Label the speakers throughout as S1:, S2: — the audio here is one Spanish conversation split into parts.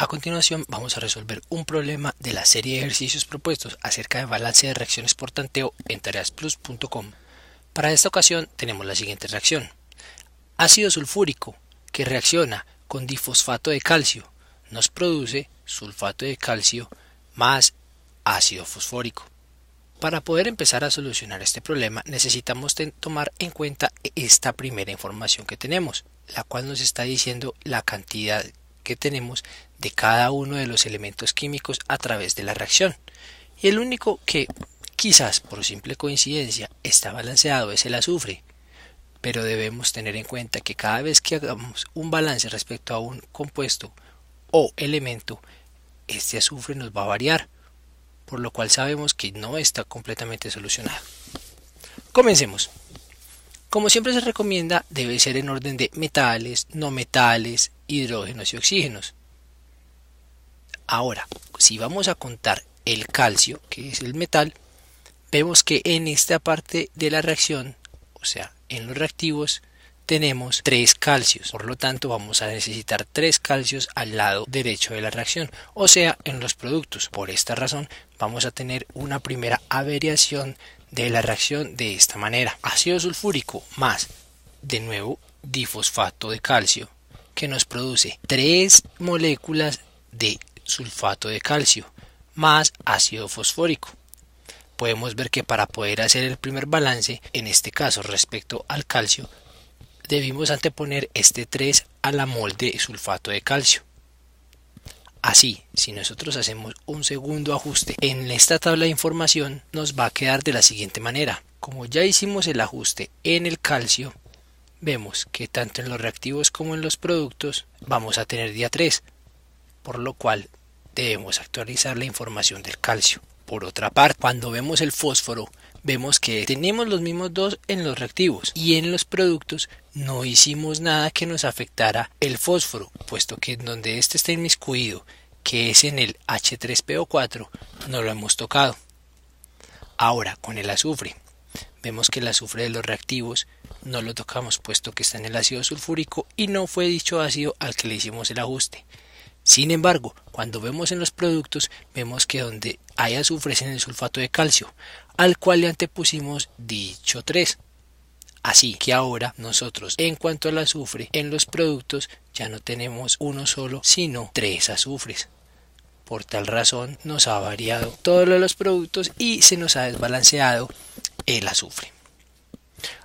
S1: A continuación vamos a resolver un problema de la serie de ejercicios propuestos acerca de balance de reacciones por tanteo en tareasplus.com. Para esta ocasión tenemos la siguiente reacción. Ácido sulfúrico que reacciona con difosfato de calcio nos produce sulfato de calcio más ácido fosfórico. Para poder empezar a solucionar este problema necesitamos tomar en cuenta esta primera información que tenemos, la cual nos está diciendo la cantidad que tenemos de cada uno de los elementos químicos a través de la reacción. Y el único que, quizás por simple coincidencia, está balanceado es el azufre. Pero debemos tener en cuenta que cada vez que hagamos un balance respecto a un compuesto o elemento, este azufre nos va a variar, por lo cual sabemos que no está completamente solucionado. Comencemos. Como siempre se recomienda, debe ser en orden de metales, no metales, hidrógenos y oxígenos. Ahora, si vamos a contar el calcio, que es el metal, vemos que en esta parte de la reacción, o sea, en los reactivos, tenemos tres calcios. Por lo tanto, vamos a necesitar tres calcios al lado derecho de la reacción, o sea, en los productos. Por esta razón, vamos a tener una primera averiación de la reacción de esta manera. Ácido sulfúrico más, de nuevo, difosfato de calcio, que nos produce tres moléculas de sulfato de calcio más ácido fosfórico. Podemos ver que para poder hacer el primer balance, en este caso respecto al calcio, debimos anteponer este 3 a la mol de sulfato de calcio. Así, si nosotros hacemos un segundo ajuste en esta tabla de información, nos va a quedar de la siguiente manera. Como ya hicimos el ajuste en el calcio, vemos que tanto en los reactivos como en los productos vamos a tener día 3, por lo cual debemos actualizar la información del calcio. Por otra parte, cuando vemos el fósforo vemos que tenemos los mismos dos en los reactivos y en los productos no hicimos nada que nos afectara el fósforo, puesto que en donde este está inmiscuido, que es en el H3PO4, no lo hemos tocado. Ahora, con el azufre, vemos que el azufre de los reactivos no lo tocamos, puesto que está en el ácido sulfúrico y no fue dicho ácido al que le hicimos el ajuste. Sin embargo, cuando vemos en los productos, vemos que donde azufres en el sulfato de calcio, al cual le antepusimos dicho 3. Así que ahora nosotros en cuanto al azufre en los productos ya no tenemos uno solo sino tres azufres. Por tal razón nos ha variado todos los productos y se nos ha desbalanceado el azufre.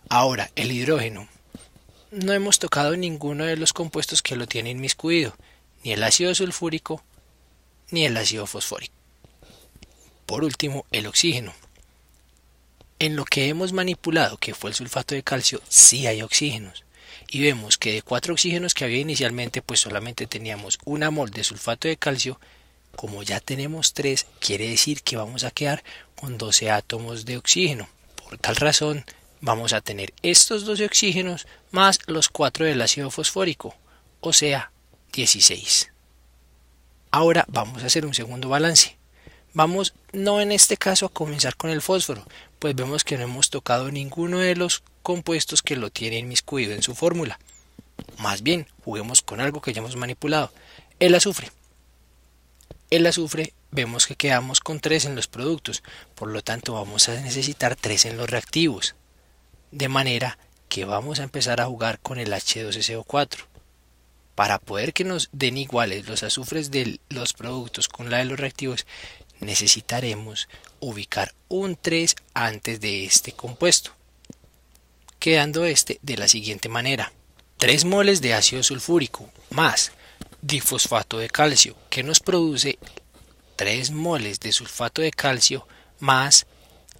S1: Ahora el hidrógeno. No hemos tocado ninguno de los compuestos que lo tienen inmiscuido, ni el ácido sulfúrico ni el ácido fosfórico por último, el oxígeno. En lo que hemos manipulado, que fue el sulfato de calcio, sí hay oxígenos. Y vemos que de cuatro oxígenos que había inicialmente, pues solamente teníamos una mol de sulfato de calcio. Como ya tenemos tres, quiere decir que vamos a quedar con 12 átomos de oxígeno. Por tal razón, vamos a tener estos 12 oxígenos más los 4 del ácido fosfórico, o sea, 16. Ahora vamos a hacer un segundo balance. Vamos no en este caso a comenzar con el fósforo, pues vemos que no hemos tocado ninguno de los compuestos que lo tiene inmiscuido en su fórmula. Más bien, juguemos con algo que ya hemos manipulado, el azufre. El azufre vemos que quedamos con 3 en los productos, por lo tanto vamos a necesitar 3 en los reactivos. De manera que vamos a empezar a jugar con el H2SO4. Para poder que nos den iguales los azufres de los productos con la de los reactivos, necesitaremos ubicar un 3 antes de este compuesto, quedando este de la siguiente manera. 3 moles de ácido sulfúrico más difosfato de calcio, que nos produce 3 moles de sulfato de calcio más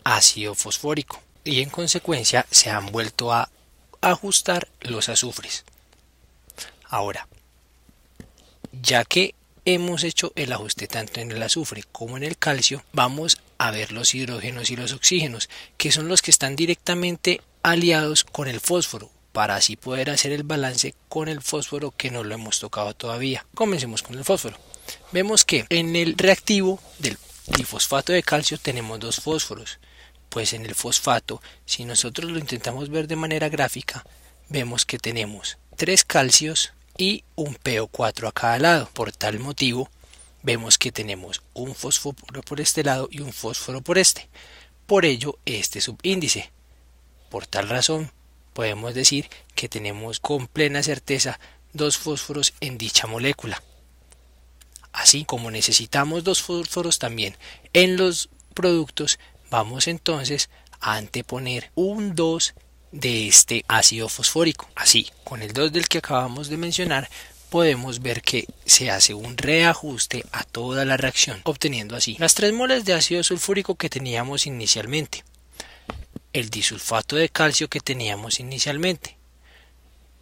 S1: ácido fosfórico. Y en consecuencia se han vuelto a ajustar los azufres. Ahora, ya que hemos hecho el ajuste tanto en el azufre como en el calcio, vamos a ver los hidrógenos y los oxígenos, que son los que están directamente aliados con el fósforo, para así poder hacer el balance con el fósforo que no lo hemos tocado todavía. Comencemos con el fósforo. Vemos que en el reactivo del difosfato de calcio tenemos dos fósforos, pues en el fosfato, si nosotros lo intentamos ver de manera gráfica, vemos que tenemos tres calcios, y un PO4 a cada lado. Por tal motivo, vemos que tenemos un fósforo por este lado y un fósforo por este. Por ello, este subíndice. Por tal razón, podemos decir que tenemos con plena certeza dos fósforos en dicha molécula. Así como necesitamos dos fósforos también en los productos, vamos entonces a anteponer un 2 de este ácido fosfórico. Así, con el 2 del que acabamos de mencionar, podemos ver que se hace un reajuste a toda la reacción, obteniendo así las 3 moles de ácido sulfúrico que teníamos inicialmente, el disulfato de calcio que teníamos inicialmente,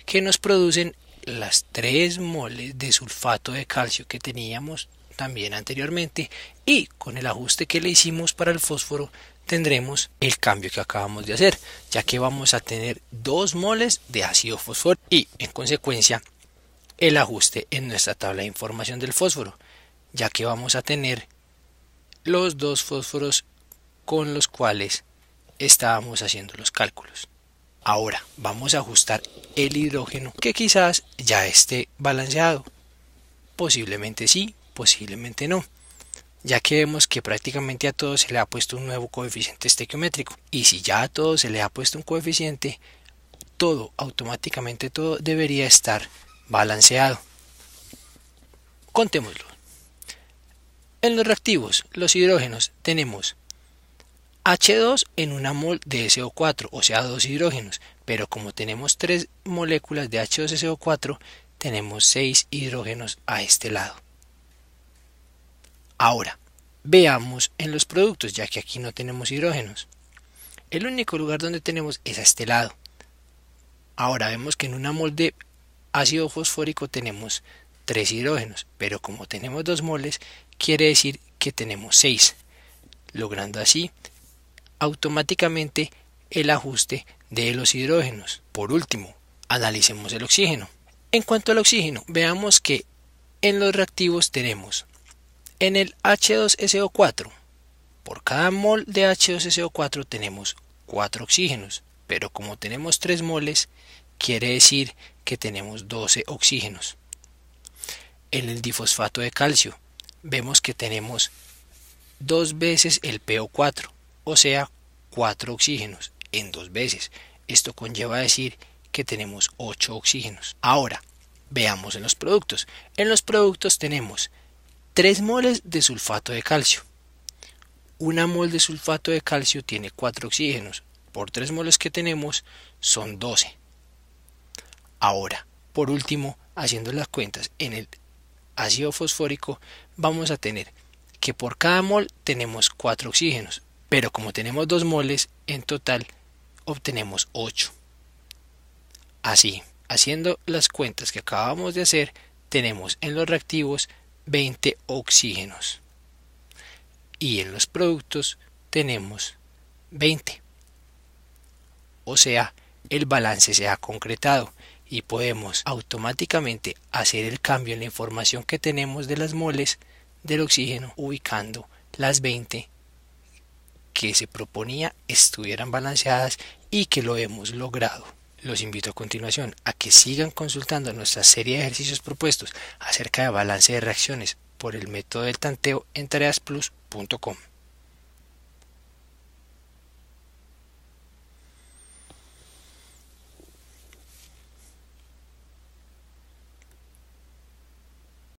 S1: que nos producen las 3 moles de sulfato de calcio que teníamos también anteriormente y con el ajuste que le hicimos para el fósforo tendremos el cambio que acabamos de hacer, ya que vamos a tener dos moles de ácido fósforo y, en consecuencia, el ajuste en nuestra tabla de información del fósforo, ya que vamos a tener los dos fósforos con los cuales estábamos haciendo los cálculos. Ahora vamos a ajustar el hidrógeno que quizás ya esté balanceado. Posiblemente sí, posiblemente no ya que vemos que prácticamente a todos se le ha puesto un nuevo coeficiente estequiométrico. Y si ya a todos se le ha puesto un coeficiente, todo, automáticamente todo debería estar balanceado. Contémoslo. En los reactivos, los hidrógenos, tenemos H2 en una mol de SO4, o sea, dos hidrógenos, pero como tenemos tres moléculas de H2SO4, tenemos seis hidrógenos a este lado. Ahora, veamos en los productos, ya que aquí no tenemos hidrógenos. El único lugar donde tenemos es a este lado. Ahora vemos que en una mol de ácido fosfórico tenemos 3 hidrógenos, pero como tenemos 2 moles, quiere decir que tenemos 6, logrando así automáticamente el ajuste de los hidrógenos. Por último, analicemos el oxígeno. En cuanto al oxígeno, veamos que en los reactivos tenemos en el H2SO4, por cada mol de H2SO4 tenemos 4 oxígenos, pero como tenemos 3 moles, quiere decir que tenemos 12 oxígenos. En el difosfato de calcio, vemos que tenemos 2 veces el PO4, o sea, 4 oxígenos en 2 veces. Esto conlleva a decir que tenemos 8 oxígenos. Ahora, veamos en los productos. En los productos tenemos 3 moles de sulfato de calcio. Una mol de sulfato de calcio tiene 4 oxígenos. Por 3 moles que tenemos son 12. Ahora, por último, haciendo las cuentas en el ácido fosfórico, vamos a tener que por cada mol tenemos 4 oxígenos. Pero como tenemos 2 moles, en total obtenemos 8. Así, haciendo las cuentas que acabamos de hacer, tenemos en los reactivos 20 oxígenos. Y en los productos tenemos 20. O sea, el balance se ha concretado y podemos automáticamente hacer el cambio en la información que tenemos de las moles del oxígeno ubicando las 20 que se proponía estuvieran balanceadas y que lo hemos logrado los invito a continuación a que sigan consultando nuestra serie de ejercicios propuestos acerca de balance de reacciones por el método del tanteo en tareasplus.com.